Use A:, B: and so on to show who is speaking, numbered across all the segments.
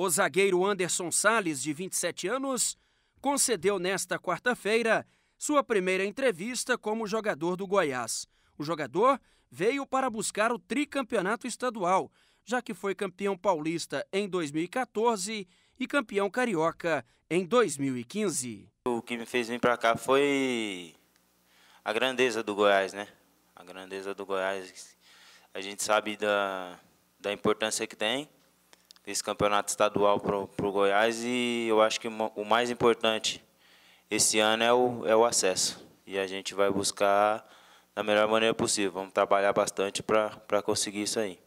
A: O zagueiro Anderson Sales, de 27 anos, concedeu nesta quarta-feira sua primeira entrevista como jogador do Goiás. O jogador veio para buscar o tricampeonato estadual, já que foi campeão paulista em 2014 e campeão carioca em 2015.
B: O que me fez vir para cá foi a grandeza do Goiás, né? A grandeza do Goiás, a gente sabe da, da importância que tem esse campeonato estadual para o Goiás e eu acho que o mais importante esse ano é o, é o acesso. E a gente vai buscar da melhor maneira possível. Vamos trabalhar bastante para conseguir isso aí.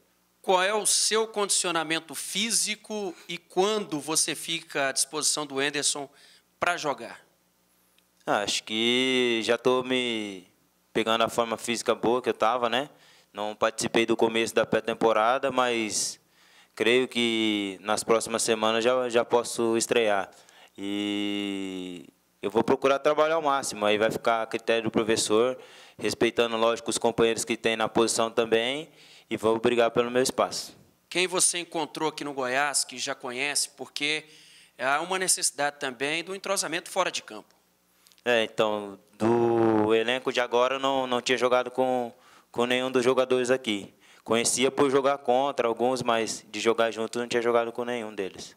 A: Qual é o seu condicionamento físico e quando você fica à disposição do Enderson para jogar?
B: Ah, acho que já estou me pegando a forma física boa que eu estava, né? Não participei do começo da pré-temporada, mas creio que nas próximas semanas já, já posso estrear. E eu vou procurar trabalhar ao máximo, aí vai ficar a critério do professor, respeitando, lógico, os companheiros que tem na posição também, e vou brigar pelo meu espaço.
A: Quem você encontrou aqui no Goiás, que já conhece, porque há uma necessidade também do entrosamento fora de campo.
B: É, então, do elenco de agora, não, não tinha jogado com, com nenhum dos jogadores aqui. Conhecia por jogar contra alguns, mas de jogar junto não tinha jogado com nenhum deles.